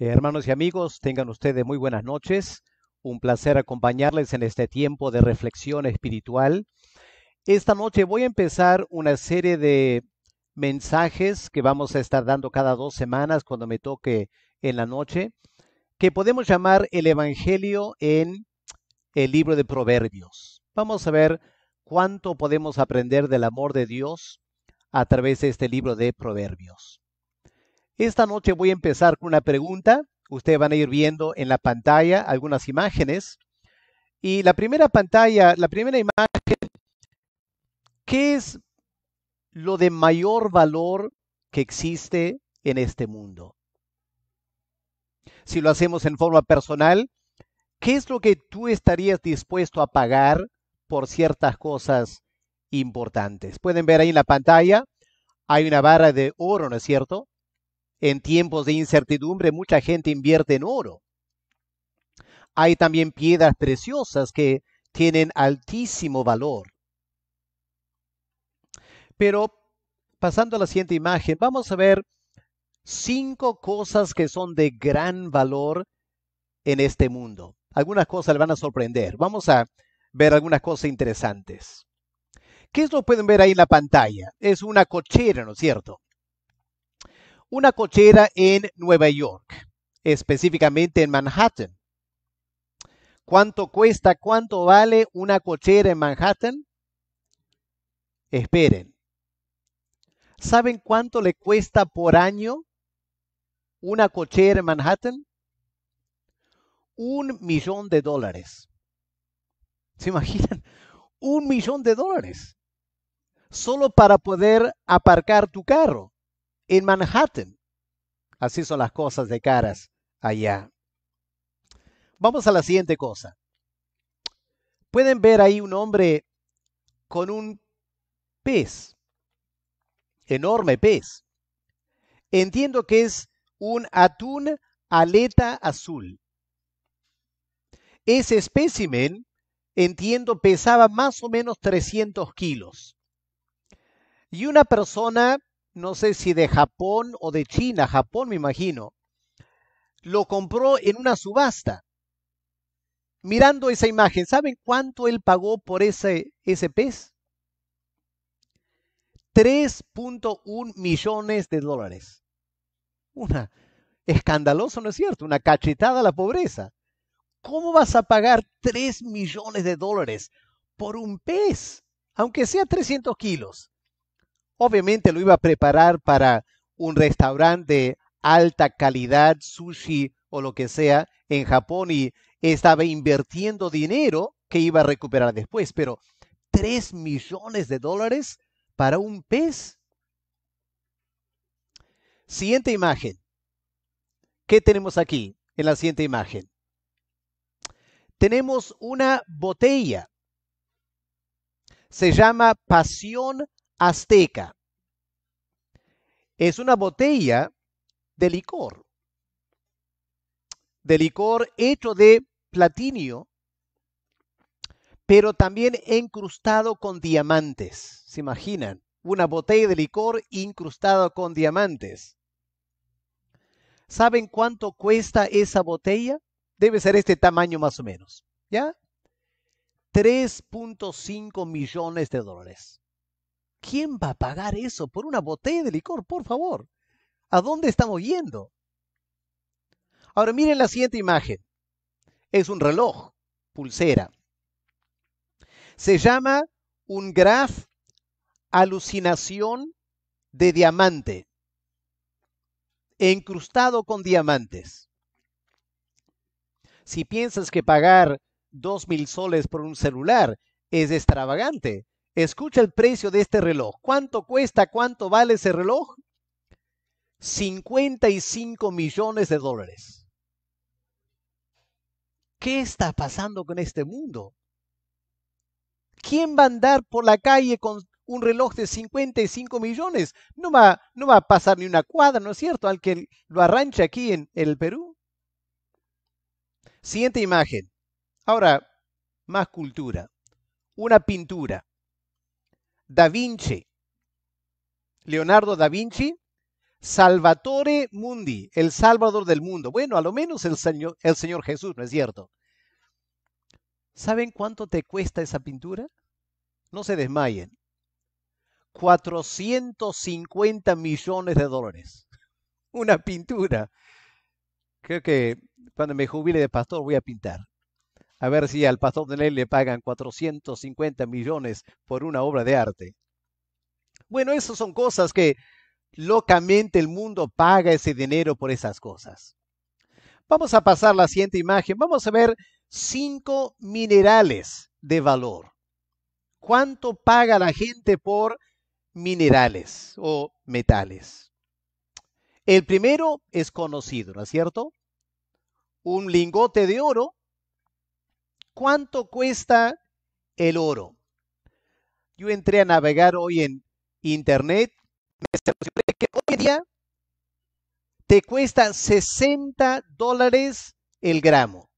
Eh, hermanos y amigos, tengan ustedes muy buenas noches. Un placer acompañarles en este tiempo de reflexión espiritual. Esta noche voy a empezar una serie de mensajes que vamos a estar dando cada dos semanas cuando me toque en la noche, que podemos llamar el Evangelio en el libro de Proverbios. Vamos a ver cuánto podemos aprender del amor de Dios a través de este libro de Proverbios. Esta noche voy a empezar con una pregunta. Ustedes van a ir viendo en la pantalla algunas imágenes. Y la primera pantalla, la primera imagen, ¿qué es lo de mayor valor que existe en este mundo? Si lo hacemos en forma personal, ¿qué es lo que tú estarías dispuesto a pagar por ciertas cosas importantes? Pueden ver ahí en la pantalla, hay una barra de oro, ¿no es cierto? En tiempos de incertidumbre mucha gente invierte en oro. Hay también piedras preciosas que tienen altísimo valor. Pero pasando a la siguiente imagen, vamos a ver cinco cosas que son de gran valor en este mundo. Algunas cosas le van a sorprender. Vamos a ver algunas cosas interesantes. ¿Qué es lo que pueden ver ahí en la pantalla? Es una cochera, ¿no es cierto? una cochera en Nueva York, específicamente en Manhattan. ¿Cuánto cuesta, cuánto vale una cochera en Manhattan? Esperen. ¿Saben cuánto le cuesta por año una cochera en Manhattan? Un millón de dólares. ¿Se imaginan? Un millón de dólares. Solo para poder aparcar tu carro en Manhattan. Así son las cosas de caras allá. Vamos a la siguiente cosa. Pueden ver ahí un hombre con un pez, enorme pez. Entiendo que es un atún aleta azul. Ese espécimen, entiendo, pesaba más o menos 300 kilos. Y una persona no sé si de Japón o de China, Japón me imagino, lo compró en una subasta. Mirando esa imagen, ¿saben cuánto él pagó por ese, ese pez? 3.1 millones de dólares. Una escandaloso, ¿no es cierto? Una cachetada a la pobreza. ¿Cómo vas a pagar 3 millones de dólares por un pez, aunque sea 300 kilos? Obviamente lo iba a preparar para un restaurante de alta calidad, sushi o lo que sea, en Japón y estaba invirtiendo dinero que iba a recuperar después, pero 3 millones de dólares para un pez. Siguiente imagen. ¿Qué tenemos aquí en la siguiente imagen? Tenemos una botella. Se llama Pasión azteca. Es una botella de licor, de licor hecho de platinio, pero también incrustado con diamantes. ¿Se imaginan? Una botella de licor incrustada con diamantes. ¿Saben cuánto cuesta esa botella? Debe ser este tamaño más o menos, ¿ya? 3.5 millones de dólares. ¿Quién va a pagar eso por una botella de licor, por favor? ¿A dónde estamos yendo? Ahora miren la siguiente imagen. Es un reloj, pulsera. Se llama un graf alucinación de diamante, encrustado con diamantes. Si piensas que pagar dos mil soles por un celular es extravagante, Escucha el precio de este reloj. ¿Cuánto cuesta? ¿Cuánto vale ese reloj? 55 millones de dólares. ¿Qué está pasando con este mundo? ¿Quién va a andar por la calle con un reloj de 55 millones? No va, no va a pasar ni una cuadra, ¿no es cierto? Al que lo arranche aquí en el Perú. Siguiente imagen. Ahora, más cultura. Una pintura da Vinci, Leonardo da Vinci, Salvatore Mundi, el Salvador del mundo. Bueno, a lo menos el Señor, el señor Jesús, ¿no es cierto? ¿Saben cuánto te cuesta esa pintura? No se desmayen. 450 millones de dólares. Una pintura. Creo que cuando me jubile de pastor voy a pintar a ver si al pastor de ley le pagan 450 millones por una obra de arte. Bueno, esas son cosas que locamente el mundo paga ese dinero por esas cosas. Vamos a pasar a la siguiente imagen. Vamos a ver cinco minerales de valor. ¿Cuánto paga la gente por minerales o metales? El primero es conocido, ¿no es cierto? Un lingote de oro ¿Cuánto cuesta el oro? Yo entré a navegar hoy en internet. Me que hoy en día te cuesta 60 dólares el gramo.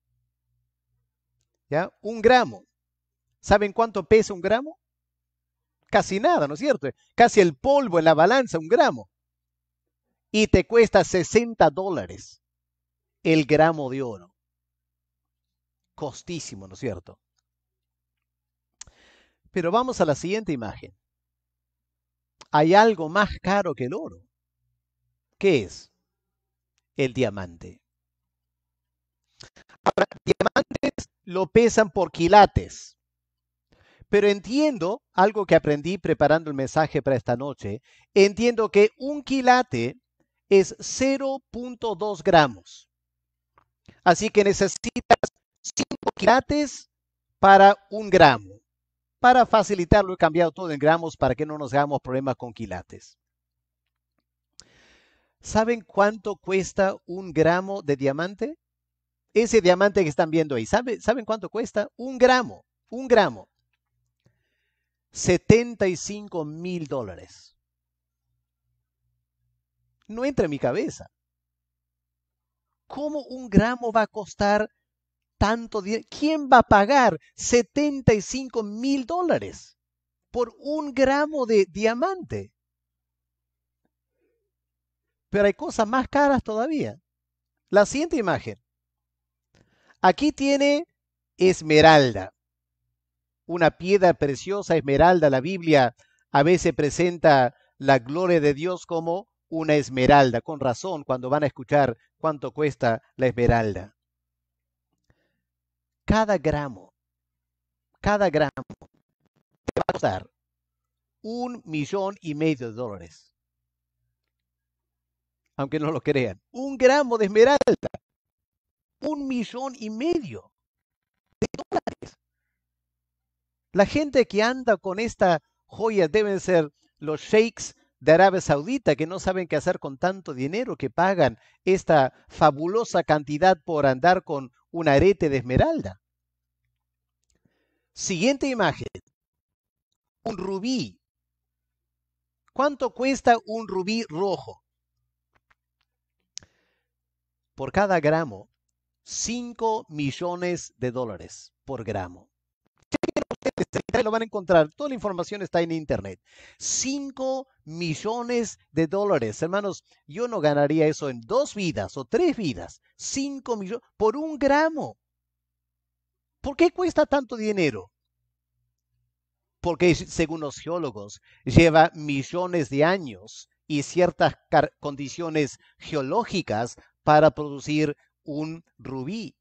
¿Ya? Un gramo. ¿Saben cuánto pesa un gramo? Casi nada, ¿no es cierto? Casi el polvo en la balanza, un gramo. Y te cuesta 60 dólares el gramo de oro costísimo, ¿no es cierto? Pero vamos a la siguiente imagen. Hay algo más caro que el oro. ¿Qué es? El diamante. Ahora, diamantes lo pesan por quilates. Pero entiendo algo que aprendí preparando el mensaje para esta noche. Entiendo que un quilate es 0.2 gramos. Así que necesitas 5 quilates para un gramo. Para facilitarlo, he cambiado todo en gramos para que no nos hagamos problemas con quilates. ¿Saben cuánto cuesta un gramo de diamante? Ese diamante que están viendo ahí, ¿saben cuánto cuesta? Un gramo, un gramo. 75 mil dólares. No entra en mi cabeza. ¿Cómo un gramo va a costar ¿Quién va a pagar 75 mil dólares por un gramo de diamante? Pero hay cosas más caras todavía. La siguiente imagen. Aquí tiene esmeralda, una piedra preciosa, esmeralda. La Biblia a veces presenta la gloria de Dios como una esmeralda, con razón cuando van a escuchar cuánto cuesta la esmeralda cada gramo, cada gramo, te va a costar un millón y medio de dólares. Aunque no lo crean, un gramo de esmeralda, un millón y medio de dólares. La gente que anda con esta joya deben ser los sheiks de Arabia Saudita que no saben qué hacer con tanto dinero que pagan esta fabulosa cantidad por andar con un arete de esmeralda. Siguiente imagen. Un rubí. ¿Cuánto cuesta un rubí rojo? Por cada gramo, 5 millones de dólares por gramo lo van a encontrar. Toda la información está en Internet. 5 millones de dólares. Hermanos, yo no ganaría eso en dos vidas o tres vidas. 5 millones por un gramo. ¿Por qué cuesta tanto dinero? Porque según los geólogos lleva millones de años y ciertas condiciones geológicas para producir un rubí.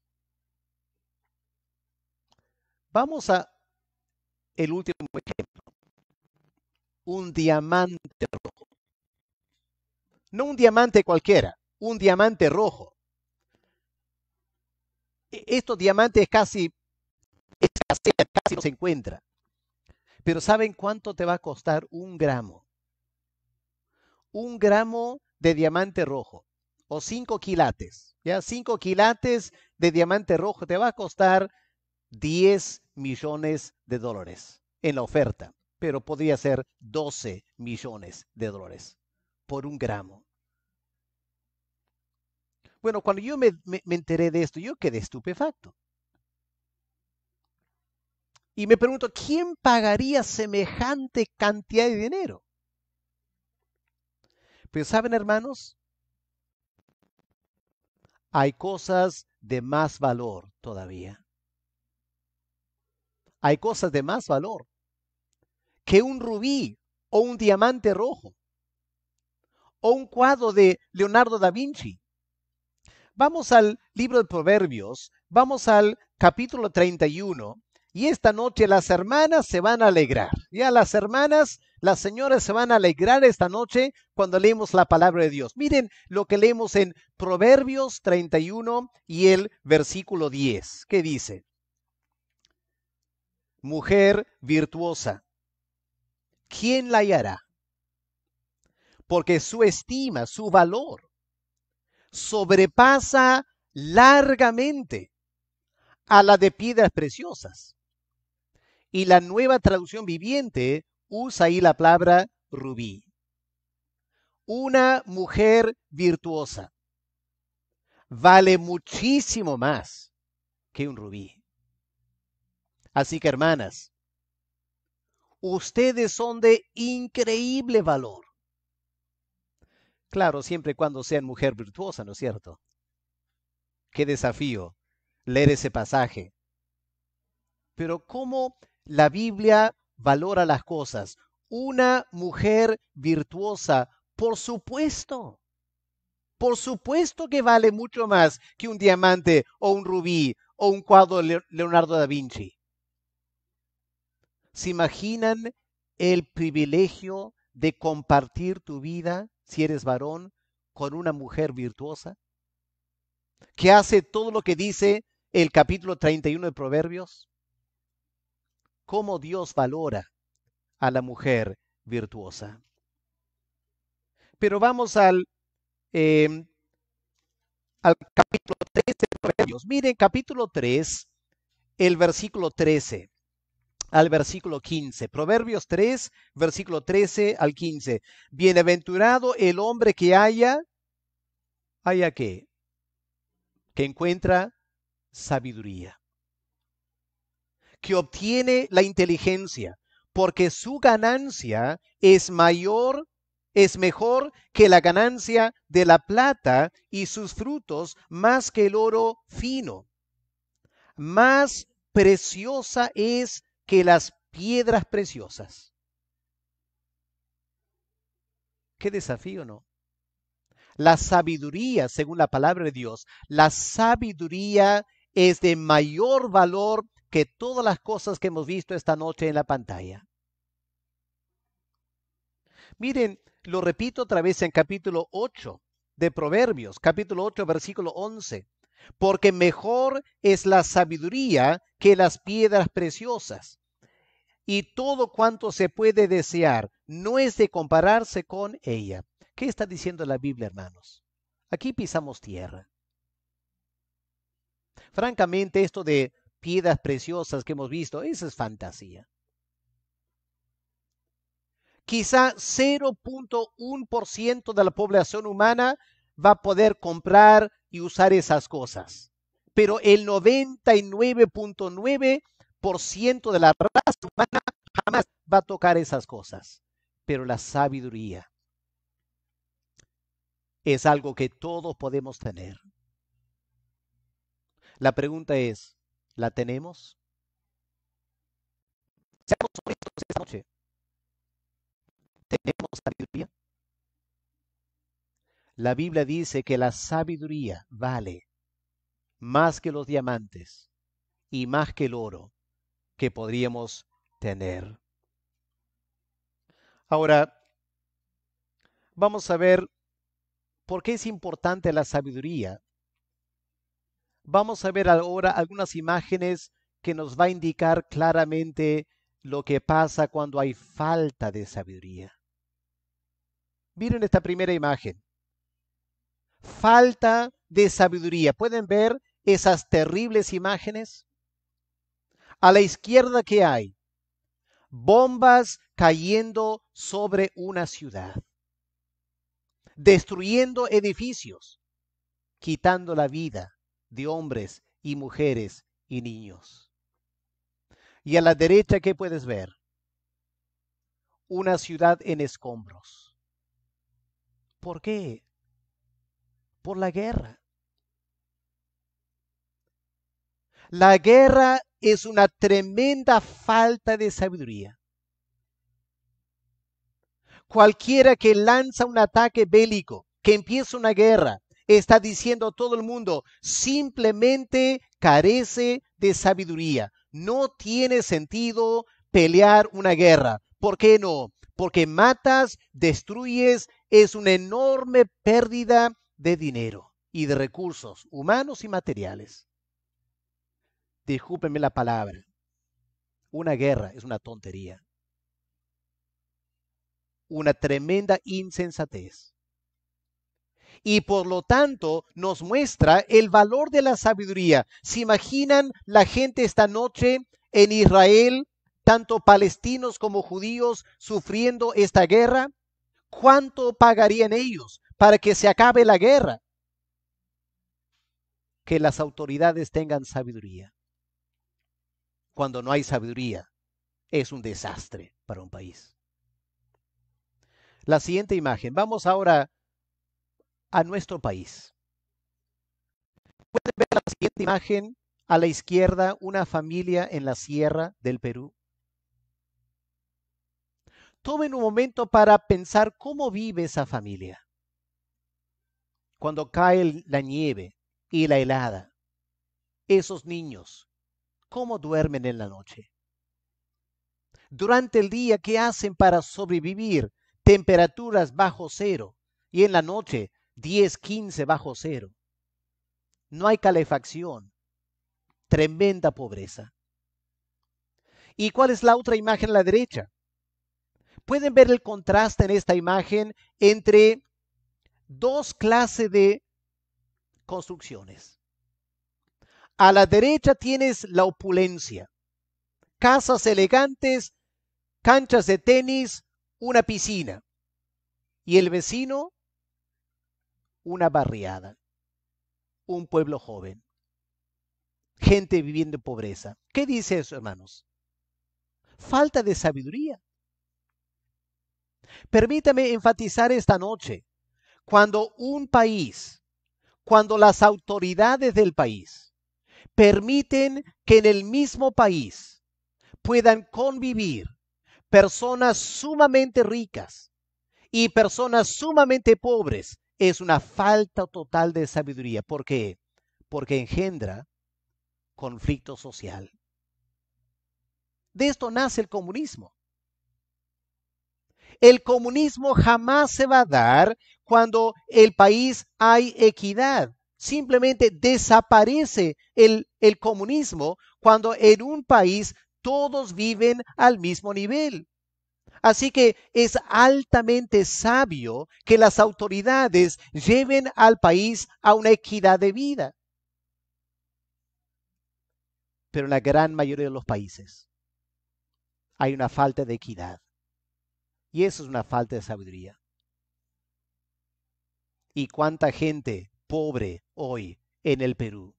Vamos a el último ejemplo. Un diamante rojo. No un diamante cualquiera, un diamante rojo. E, estos diamantes casi casi no se encuentra. Pero ¿saben cuánto te va a costar un gramo? Un gramo de diamante rojo o cinco quilates. Ya cinco quilates de diamante rojo te va a costar 10 millones de dólares en la oferta, pero podría ser 12 millones de dólares por un gramo. Bueno, cuando yo me, me enteré de esto, yo quedé estupefacto. Y me pregunto, ¿quién pagaría semejante cantidad de dinero? Pero pues, saben, hermanos, hay cosas de más valor todavía hay cosas de más valor que un rubí o un diamante rojo o un cuadro de Leonardo da Vinci. Vamos al libro de Proverbios, vamos al capítulo 31 y esta noche las hermanas se van a alegrar. Ya las hermanas, las señoras se van a alegrar esta noche cuando leemos la palabra de Dios. Miren lo que leemos en Proverbios 31 y el versículo 10, ¿Qué dice, mujer virtuosa. ¿Quién la hallará? Porque su estima, su valor, sobrepasa largamente a la de piedras preciosas. Y la nueva traducción viviente usa ahí la palabra rubí. Una mujer virtuosa vale muchísimo más que un rubí. Así que hermanas, ustedes son de increíble valor. Claro, siempre y cuando sean mujer virtuosa, ¿no es cierto? Qué desafío leer ese pasaje. Pero cómo la Biblia valora las cosas. Una mujer virtuosa, por supuesto. Por supuesto que vale mucho más que un diamante o un rubí o un cuadro de Leonardo da Vinci. ¿Se imaginan el privilegio de compartir tu vida, si eres varón, con una mujer virtuosa? Que hace todo lo que dice el capítulo 31 de Proverbios. ¿Cómo Dios valora a la mujer virtuosa? Pero vamos al, em, al capítulo 13 de Proverbios. Miren, capítulo 3, el versículo 13 al versículo 15. Proverbios 3, versículo 13 al 15. Bienaventurado el hombre que haya, haya qué? Que encuentra sabiduría, que obtiene la inteligencia, porque su ganancia es mayor, es mejor que la ganancia de la plata y sus frutos más que el oro fino. Más preciosa es que las piedras preciosas. Qué desafío, ¿no? La sabiduría, según la palabra de Dios, la sabiduría es de mayor valor que todas las cosas que hemos visto esta noche en la pantalla. Miren, lo repito otra vez en capítulo 8 de Proverbios, capítulo 8, versículo 11, porque mejor es la sabiduría que las piedras preciosas y todo cuanto se puede desear, no es de compararse con ella. ¿Qué está diciendo la Biblia, hermanos? Aquí pisamos tierra. Francamente, esto de piedras preciosas que hemos visto, esa es fantasía. Quizá 0.1% de la población humana va a poder comprar y usar esas cosas, pero el 99.9% por ciento de la raza humana jamás va a tocar esas cosas. Pero la sabiduría es algo que todos podemos tener. La pregunta es, ¿la tenemos? Seamos esta noche. ¿Tenemos sabiduría? La Biblia dice que la sabiduría vale más que los diamantes y más que el oro que podríamos tener. Ahora, vamos a ver por qué es importante la sabiduría. Vamos a ver ahora algunas imágenes que nos va a indicar claramente lo que pasa cuando hay falta de sabiduría. Miren esta primera imagen. Falta de sabiduría. ¿Pueden ver esas terribles imágenes? A la izquierda, que hay? Bombas cayendo sobre una ciudad, destruyendo edificios, quitando la vida de hombres y mujeres y niños. Y a la derecha, ¿qué puedes ver? Una ciudad en escombros. ¿Por qué? Por la guerra. La guerra es una tremenda falta de sabiduría. Cualquiera que lanza un ataque bélico, que empieza una guerra, está diciendo a todo el mundo, simplemente carece de sabiduría. No tiene sentido pelear una guerra. ¿Por qué no? Porque matas, destruyes, es una enorme pérdida de dinero y de recursos humanos y materiales discúlpenme la palabra, una guerra es una tontería, una tremenda insensatez. Y por lo tanto nos muestra el valor de la sabiduría. ¿Se imaginan la gente esta noche en Israel, tanto palestinos como judíos, sufriendo esta guerra? ¿Cuánto pagarían ellos para que se acabe la guerra? Que las autoridades tengan sabiduría cuando no hay sabiduría es un desastre para un país. La siguiente imagen. Vamos ahora a nuestro país. Pueden ver la siguiente imagen a la izquierda, una familia en la sierra del Perú. Tomen un momento para pensar cómo vive esa familia. Cuando cae la nieve y la helada, esos niños ¿Cómo duermen en la noche? Durante el día, ¿qué hacen para sobrevivir? Temperaturas bajo cero y en la noche 10, 15 bajo cero. No hay calefacción. Tremenda pobreza. ¿Y cuál es la otra imagen a la derecha? Pueden ver el contraste en esta imagen entre dos clases de construcciones. A la derecha tienes la opulencia, casas elegantes, canchas de tenis, una piscina. Y el vecino, una barriada, un pueblo joven, gente viviendo en pobreza. ¿Qué dice eso, hermanos? Falta de sabiduría. Permítame enfatizar esta noche, cuando un país, cuando las autoridades del país, permiten que en el mismo país puedan convivir personas sumamente ricas y personas sumamente pobres es una falta total de sabiduría. ¿Por qué? Porque engendra conflicto social. De esto nace el comunismo. El comunismo jamás se va a dar cuando el país hay equidad simplemente desaparece el, comunismo cuando en un país todos viven al mismo nivel. Así que es altamente sabio que las autoridades lleven al país a una equidad de vida. Pero en la gran mayoría de los países hay una falta de equidad. Y eso es una falta de sabiduría. ¿Y cuánta gente pobre hoy en el Perú.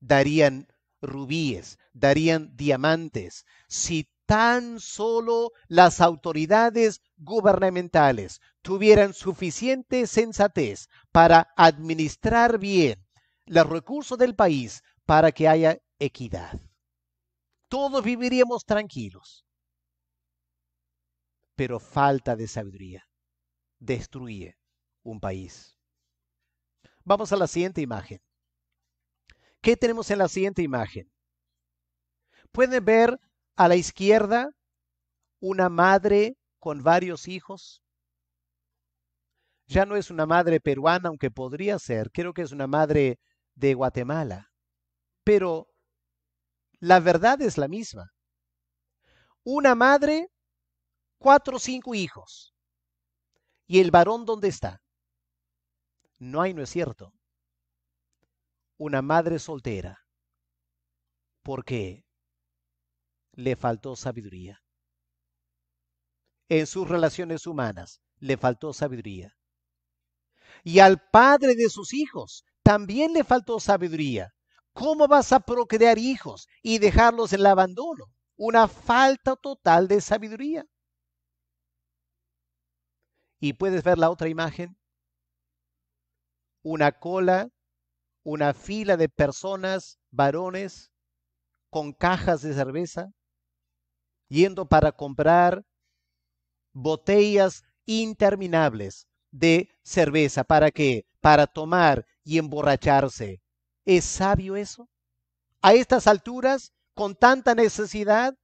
Darían rubíes, darían diamantes, si tan solo las autoridades gubernamentales tuvieran suficiente sensatez para administrar bien los recursos del país para que haya equidad. Todos viviríamos tranquilos. Pero falta de sabiduría destruye un país. Vamos a la siguiente imagen. ¿Qué tenemos en la siguiente imagen? Pueden ver a la izquierda una madre con varios hijos. Ya no es una madre peruana, aunque podría ser. Creo que es una madre de Guatemala. Pero la verdad es la misma. Una madre, cuatro o cinco hijos. ¿Y el varón dónde está? No hay, no es cierto. Una madre soltera. porque Le faltó sabiduría. En sus relaciones humanas le faltó sabiduría. Y al padre de sus hijos también le faltó sabiduría. ¿Cómo vas a procrear hijos y dejarlos en el abandono? Una falta total de sabiduría. Y puedes ver la otra imagen una cola, una fila de personas, varones, con cajas de cerveza, yendo para comprar botellas interminables de cerveza. ¿Para qué? Para tomar y emborracharse. ¿Es sabio eso? A estas alturas, con tanta necesidad,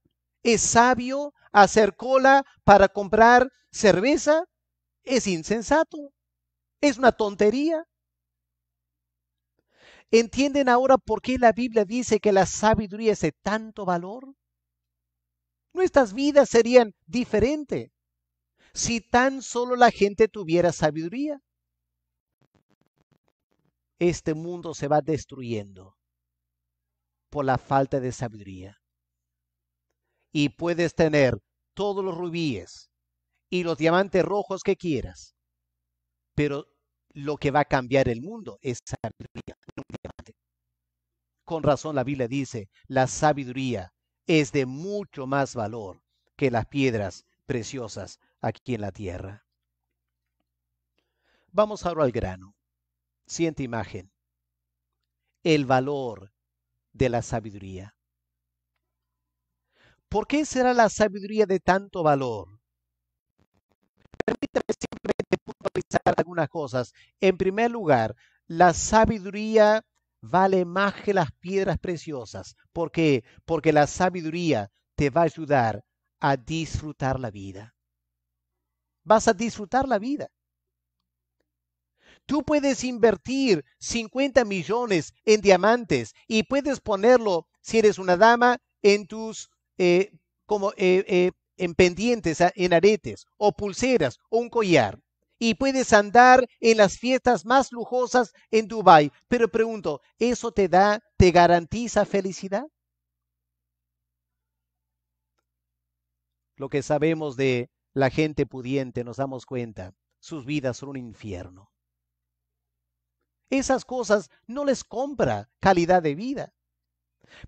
¿es sabio hacer cola para comprar cerveza? Es insensato. Es una tontería. ¿Entienden ahora por qué la Biblia dice que la sabiduría es de tanto valor? Nuestras vidas serían diferentes si tan solo la gente tuviera sabiduría. Este mundo se va destruyendo por la falta de sabiduría. Y puedes tener todos los rubíes y los diamantes rojos que quieras, pero lo que va a cambiar el mundo es sabiduría. Con razón la Biblia dice, la sabiduría es de mucho más valor que las piedras preciosas aquí en la tierra. Vamos ahora al grano. Siguiente imagen. El valor de la sabiduría. ¿Por qué será la sabiduría de tanto valor? Permítame algunas cosas. En primer lugar, la sabiduría vale más que las piedras preciosas. ¿Por qué? Porque la sabiduría te va a ayudar a disfrutar la vida. Vas a disfrutar la vida. Tú puedes invertir 50 millones en diamantes y puedes ponerlo, si eres una dama, en tus eh, como, eh, eh, en pendientes, en aretes o pulseras o un collar y puedes andar en las fiestas más lujosas en Dubái. Pero pregunto, ¿eso te da, te garantiza felicidad? Lo que sabemos de la gente pudiente, nos damos cuenta, sus vidas son un infierno. Esas cosas no les compra calidad de vida.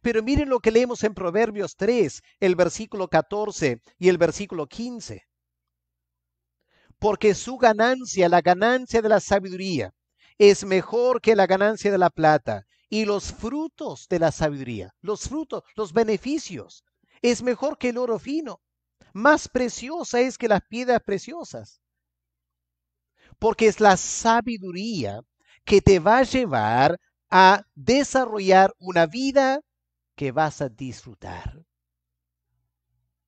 Pero miren lo que leemos en Proverbios 3, el versículo 14 y el versículo 15 porque su ganancia, la ganancia de la sabiduría, es mejor que la ganancia de la plata. Y los frutos de la sabiduría, los frutos, los beneficios, es mejor que el oro fino. Más preciosa es que las piedras preciosas. Porque es la sabiduría que te va a llevar a desarrollar una vida que vas a disfrutar.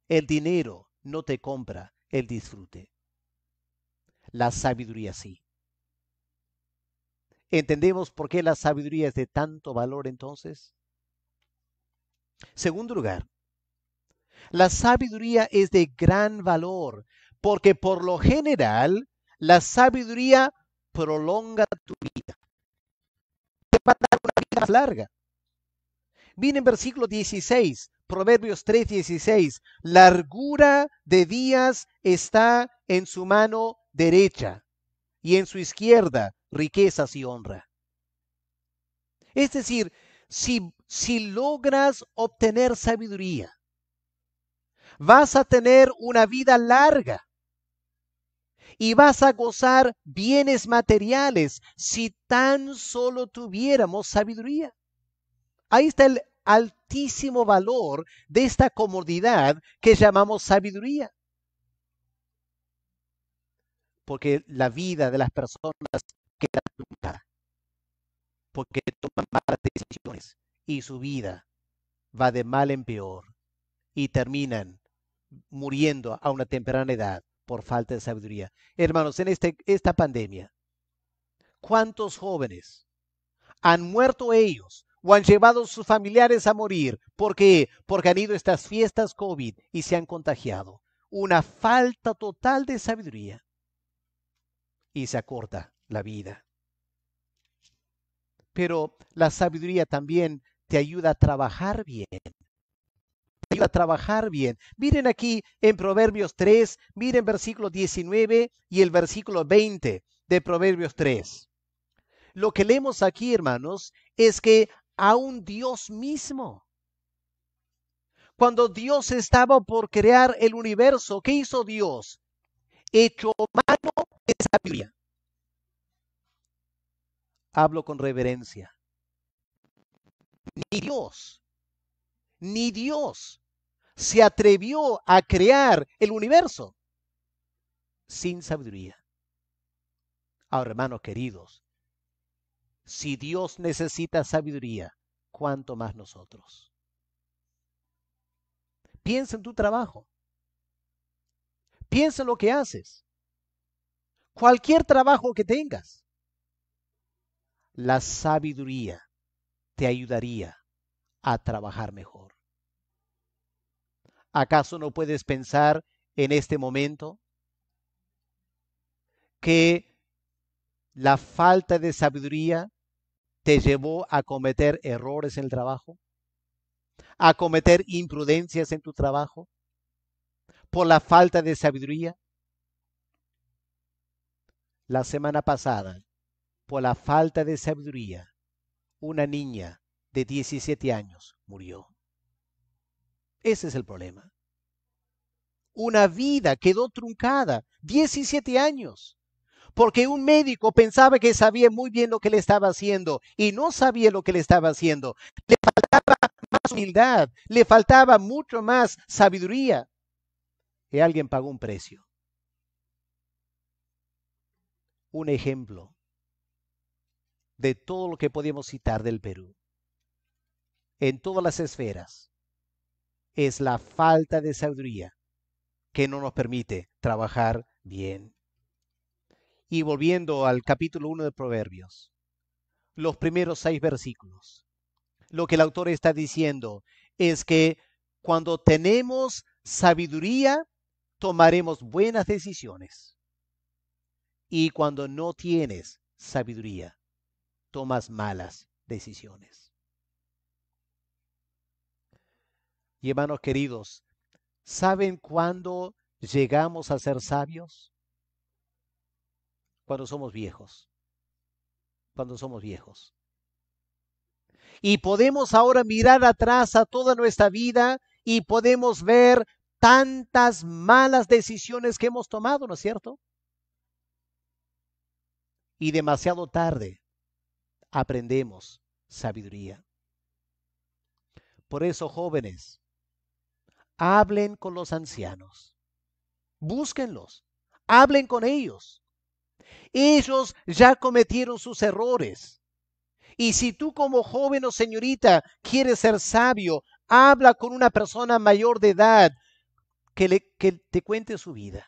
El dinero no te compra el disfrute la sabiduría sí. ¿Entendemos por qué la sabiduría es de tanto valor entonces? Segundo lugar, la sabiduría es de gran valor porque por lo general la sabiduría prolonga tu vida. Te va a dar una vida más larga. en versículo 16, Proverbios 3:16, largura de días está en su mano derecha y en su izquierda riquezas y honra. Es decir, si, si logras obtener sabiduría, vas a tener una vida larga y vas a gozar bienes materiales si tan solo tuviéramos sabiduría. Ahí está el altísimo valor de esta comodidad que llamamos sabiduría porque la vida de las personas queda truncada, porque toman malas decisiones y su vida va de mal en peor y terminan muriendo a una temprana edad por falta de sabiduría. Hermanos, en este, esta pandemia, ¿cuántos jóvenes han muerto ellos o han llevado a sus familiares a morir? ¿Por qué? Porque han ido a estas fiestas COVID y se han contagiado. Una falta total de sabiduría y se acorta la vida. Pero la sabiduría también te ayuda a trabajar bien. Te ayuda a trabajar bien. Miren aquí en Proverbios 3, miren versículo 19 y el versículo 20 de Proverbios 3. Lo que leemos aquí, hermanos, es que un Dios mismo, cuando Dios estaba por crear el universo, ¿qué hizo Dios? Hecho mano Hablo con reverencia. Ni Dios, ni Dios se atrevió a crear el universo sin sabiduría. Ahora, hermanos queridos, si Dios necesita sabiduría, ¿cuánto más nosotros? Piensa en tu trabajo. Piensa en lo que haces cualquier trabajo que tengas. La sabiduría te ayudaría a trabajar mejor. ¿Acaso no puedes pensar en este momento que la falta de sabiduría te llevó a cometer errores en el trabajo? ¿A cometer imprudencias en tu trabajo? ¿Por la falta de sabiduría? la semana pasada por la falta de sabiduría. Una niña de 17 años murió. Ese es el problema. Una vida quedó truncada, 17 años, porque un médico pensaba que sabía muy bien lo que le estaba haciendo y no sabía lo que le estaba haciendo. Le faltaba más humildad, le faltaba mucho más sabiduría. Y alguien pagó un precio un ejemplo de todo lo que podemos citar del Perú. En todas las esferas es la falta de sabiduría que no nos permite trabajar bien. Y volviendo al capítulo 1 de Proverbios, los primeros seis versículos, lo que el autor está diciendo es que cuando tenemos sabiduría, tomaremos buenas decisiones. Y cuando no tienes sabiduría, tomas malas decisiones. Y hermanos queridos, ¿saben cuándo llegamos a ser sabios? Cuando somos viejos. Cuando somos viejos. Y podemos ahora mirar atrás a toda nuestra vida y podemos ver tantas malas decisiones que hemos tomado, ¿no es cierto? y demasiado tarde aprendemos sabiduría. Por eso, jóvenes, hablen con los ancianos, búsquenlos, hablen con ellos. Ellos ya cometieron sus errores. Y si tú como joven o señorita quieres ser sabio, habla con una persona mayor de edad que, le, te cuente su vida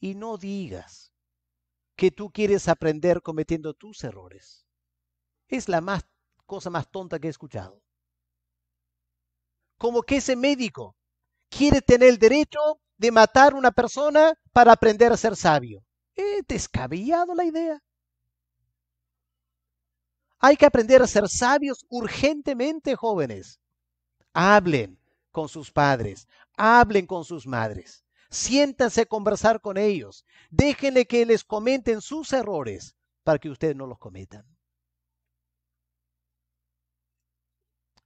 y no digas que tú quieres aprender cometiendo tus errores. Es la más, cosa más tonta que he escuchado. Como que ese médico quiere tener el derecho de matar a una persona para aprender a ser sabio. He descabellado la idea. Hay que aprender a ser sabios urgentemente, jóvenes. Hablen con sus padres, hablen con sus madres. Siéntanse a conversar con ellos. Déjenle que les comenten sus errores para que ustedes no los cometan.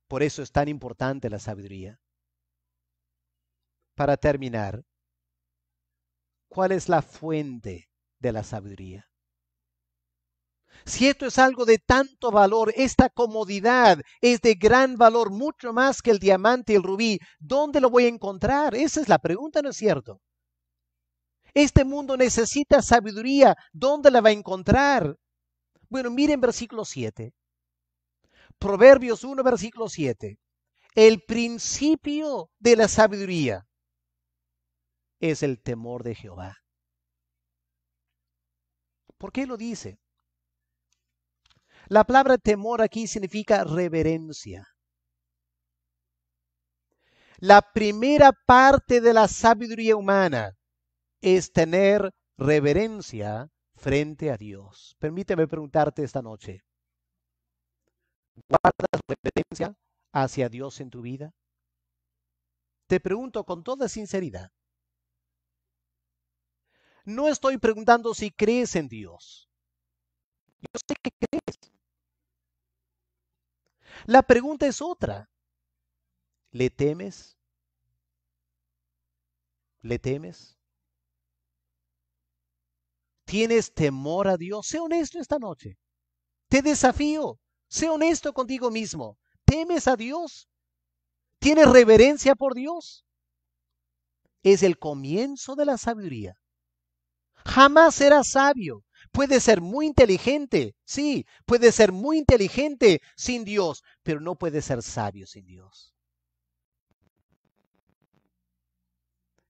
Por eso es tan importante la sabiduría. Para terminar, ¿cuál es la fuente de la sabiduría? Si esto es algo de tanto valor, esta comodidad es de gran valor, mucho más que el diamante y el rubí, ¿dónde lo voy a encontrar? Esa es la pregunta, ¿no es cierto? Este mundo necesita sabiduría, ¿dónde la va a encontrar? Bueno, miren versículo 7. Proverbios 1, versículo 7. El principio de la sabiduría es el temor de Jehová. ¿Por qué lo dice? La palabra temor aquí significa reverencia. La primera parte de la sabiduría humana es tener reverencia frente a Dios. Permíteme preguntarte esta noche. ¿Guardas reverencia hacia Dios en tu vida? Te pregunto con toda sinceridad. No estoy preguntando si crees en Dios. Yo sé que crees. La pregunta es otra. ¿Le temes? ¿Le temes? ¿Tienes temor a Dios? Sé honesto esta noche. Te desafío. Sé honesto contigo mismo. ¿Temes a Dios? ¿Tienes reverencia por Dios? Es el comienzo de la sabiduría. Jamás serás sabio Puede ser muy inteligente, sí, puede ser muy inteligente sin Dios, pero no puede ser sabio sin Dios.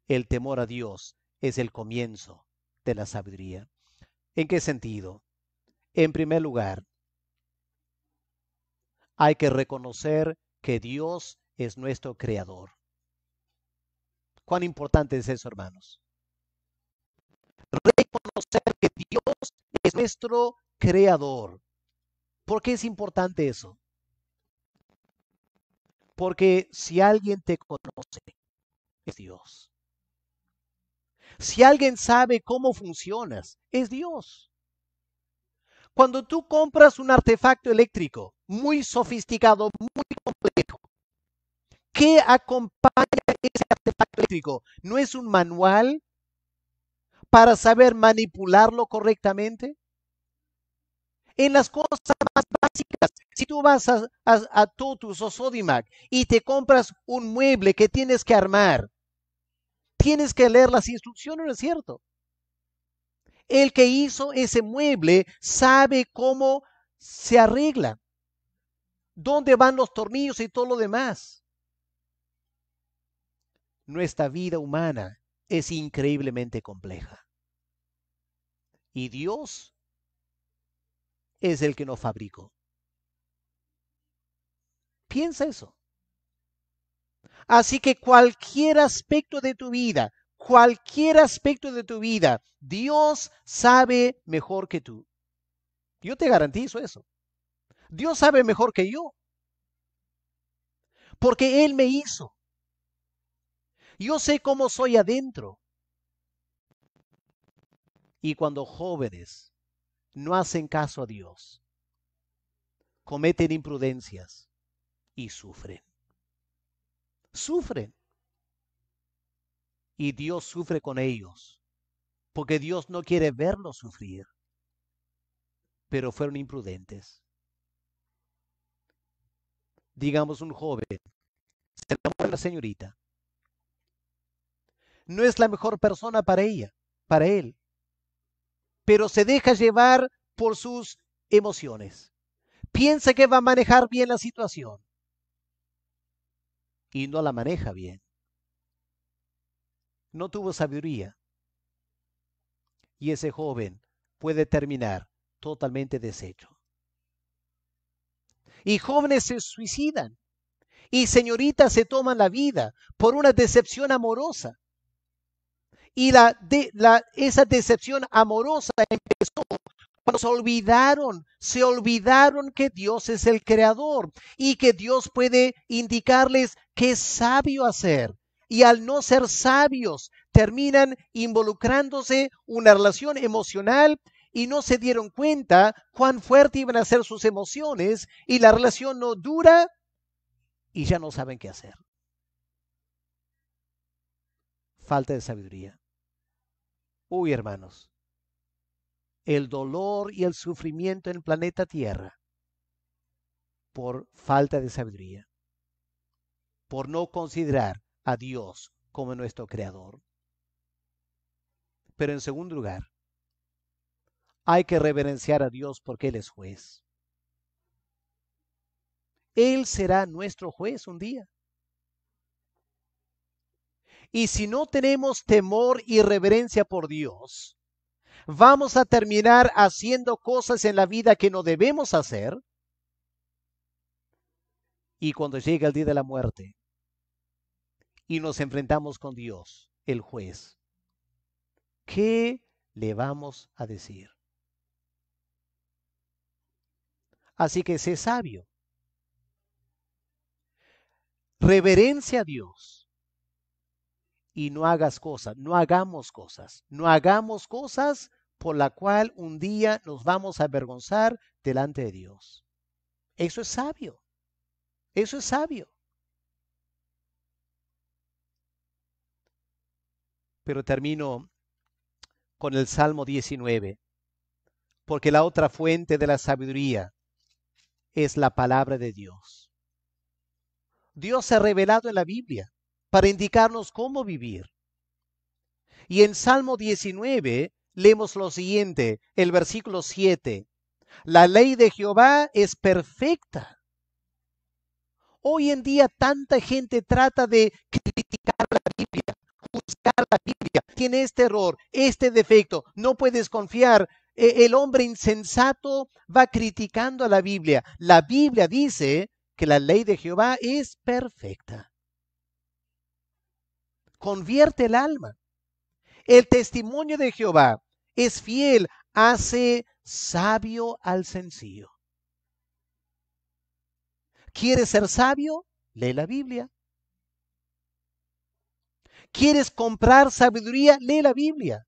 El temor a Dios es el comienzo de la sabiduría. ¿En qué sentido? En primer lugar, hay que reconocer que Dios es nuestro creador. ¿Cuán importante es eso, hermanos? Reconocer que Dios es nuestro creador. ¿Por qué es importante eso? Porque si alguien te conoce, es Dios. Si alguien sabe cómo funcionas, es Dios. Cuando tú compras un artefacto eléctrico muy sofisticado, muy complejo, ¿qué acompaña ese artefacto eléctrico? No es un manual, para saber manipularlo correctamente? En las cosas más básicas, si tú vas a, a, o Sodimac y te compras un mueble que tienes que armar, tienes que leer las instrucciones, ¿no es cierto? El que hizo ese mueble sabe cómo se arregla, dónde van los tornillos y todo lo demás. Nuestra vida humana es increíblemente compleja. Y Dios es el que nos fabricó. Piensa eso. Así que cualquier aspecto de tu vida, cualquier aspecto de tu vida, Dios sabe mejor que tú. Yo te garantizo eso. Dios sabe mejor que yo. Porque Él me hizo. Yo sé cómo soy adentro. Y cuando jóvenes no hacen caso a Dios, cometen imprudencias y sufren. Sufren. Y Dios sufre con ellos, porque Dios no quiere verlos sufrir, pero fueron imprudentes. Digamos un joven, se enamora de la señorita, no es la mejor persona para ella, para él. Pero se deja llevar por sus emociones. Piensa que va a manejar bien la situación. Y no la maneja bien. No tuvo sabiduría. Y ese joven puede terminar totalmente deshecho. Y jóvenes se suicidan. Y señoritas se toman la vida por una decepción amorosa. Y la, de, la, esa decepción amorosa empezó cuando se olvidaron, se olvidaron que Dios es el creador y que Dios puede indicarles qué sabio hacer. Y al no ser sabios, terminan involucrándose una relación emocional y no se dieron cuenta cuán fuerte iban a ser sus emociones y la relación no dura y ya no saben qué hacer. Falta de sabiduría. Uy, hermanos, el dolor y el sufrimiento en el planeta Tierra por falta de sabiduría, por no considerar a Dios como nuestro creador. Pero en segundo lugar, hay que reverenciar a Dios porque Él es juez. Él será nuestro juez un día. Y si no tenemos temor y reverencia por Dios, vamos a terminar haciendo cosas en la vida que no debemos hacer. Y cuando llega el día de la muerte y nos enfrentamos con Dios, el juez, ¿qué le vamos a decir? Así que sé sabio. Reverencia a Dios y no hagas cosas, no hagamos cosas, no hagamos cosas por la cual un día nos vamos a avergonzar delante de Dios. Eso es sabio, eso es sabio. Pero termino con el Salmo 19, porque la otra fuente de la sabiduría es la palabra de Dios. Dios se ha revelado en la Biblia para indicarnos cómo vivir. Y en Salmo 19 leemos lo siguiente, el versículo 7. La ley de Jehová es perfecta. Hoy en día tanta gente trata de criticar la Biblia, juzgar la Biblia. Tiene este error, este defecto, no puedes confiar. E, el hombre insensato va criticando a la Biblia. La Biblia dice que la ley de Jehová es perfecta convierte el alma. El testimonio de Jehová es fiel, hace sabio al sencillo. ¿Quieres ser sabio? Lee la Biblia. ¿Quieres comprar sabiduría? Lee la Biblia.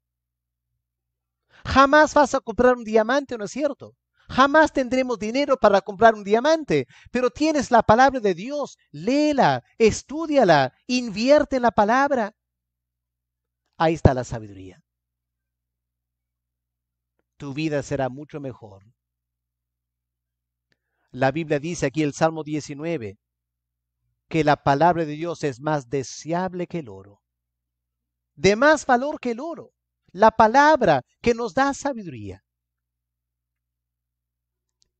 Jamás vas a comprar un diamante, ¿no es cierto? Jamás tendremos dinero para comprar un diamante, pero tienes la palabra de Dios. Léela, estudiala, invierte en la palabra. Ahí está la sabiduría. Tu vida será mucho mejor. La Biblia dice aquí el Salmo 19 que la palabra de Dios es más deseable que el oro, de más valor que el oro. La palabra que nos da sabiduría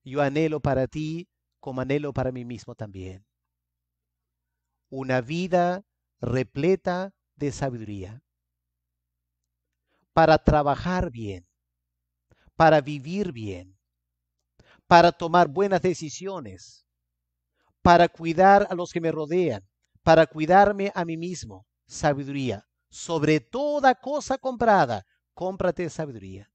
yo anhelo para ti como anhelo para mí mismo también. Una vida repleta de sabiduría para trabajar bien, para vivir bien, para tomar buenas decisiones, para cuidar a los que me rodean, para cuidarme a mí mismo. Sabiduría. Sobre toda cosa comprada, cómprate sabiduría.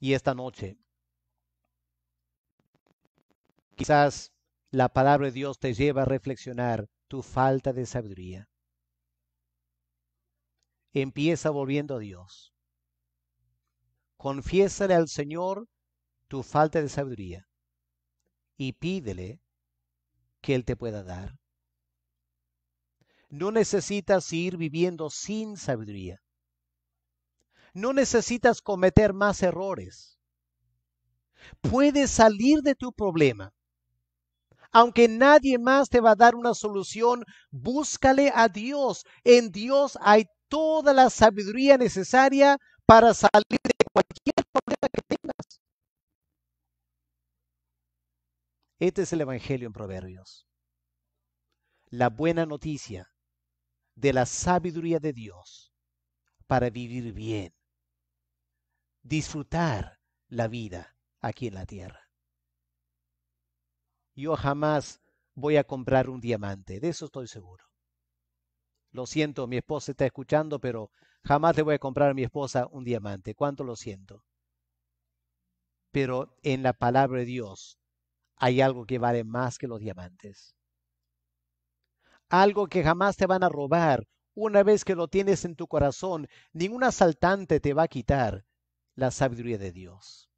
y esta noche. Quizás la palabra de Dios te lleva a reflexionar tu falta de sabiduría. Empieza volviendo a Dios. Confiésale al Señor tu falta de sabiduría y pídele que Él te pueda dar. No necesitas ir viviendo sin sabiduría. No necesitas cometer más errores. Puedes salir de tu problema. Aunque nadie más te va a dar una solución, búscale a Dios. En Dios hay toda la sabiduría necesaria para salir de cualquier problema que tengas. Este es el Evangelio en Proverbios. La buena noticia de la sabiduría de Dios para vivir bien disfrutar la vida aquí en la tierra. Yo jamás voy a comprar un diamante, de eso estoy seguro. Lo siento, mi esposa está escuchando, pero jamás le voy a comprar a mi esposa un diamante, cuánto lo siento. Pero en la palabra de Dios hay algo que vale más que los diamantes. Algo que jamás te van a robar. Una vez que lo tienes en tu corazón, ningún asaltante te va a quitar, la sabiduría de Dios.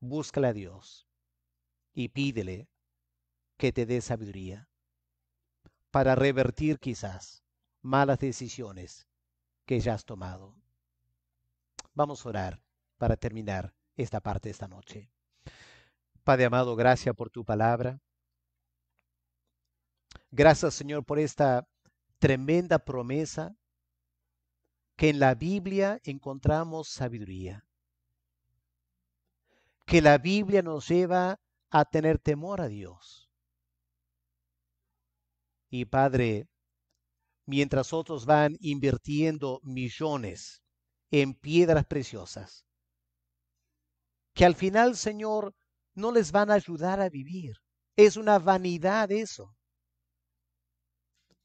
Búscale a Dios y pídele que te dé sabiduría para revertir quizás malas decisiones que ya has tomado. Vamos a orar para terminar esta parte de esta noche. Padre amado, gracias por tu palabra. Gracias Señor por esta tremenda promesa que en la Biblia encontramos sabiduría, que la Biblia nos lleva a tener temor a Dios. Y Padre, mientras otros van invirtiendo millones en piedras preciosas, que al final, Señor, no les van a ayudar a vivir. Es una vanidad eso.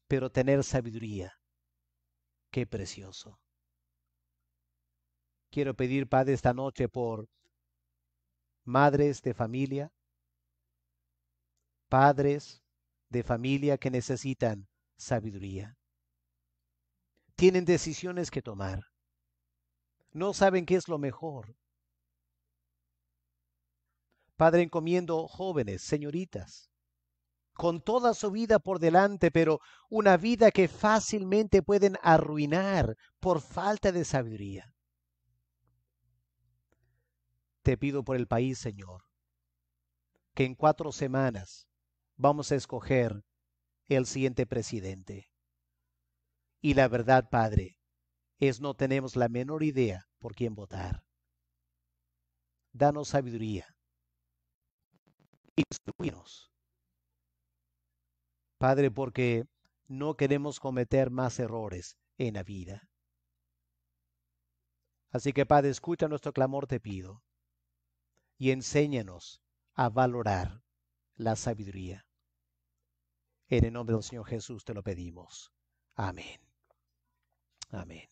Pero tener sabiduría, qué precioso. Quiero pedir, Padre, esta noche por madres de familia, padres de familia que necesitan sabiduría. Tienen decisiones que tomar. No saben qué es lo mejor. Padre, encomiendo jóvenes, señoritas, con toda su vida por delante, pero una vida que fácilmente pueden arruinar por falta de sabiduría. Te pido por el país, Señor, que en cuatro semanas vamos a escoger el siguiente presidente. Y la verdad, Padre, es no tenemos la menor idea por quién votar. Danos sabiduría. Instruinos. Padre, porque no queremos cometer más errores en la vida. Así que, Padre, escucha nuestro clamor, te pido y enséñanos a valorar la sabiduría. En el nombre del Señor Jesús te lo pedimos. Amén. Amén.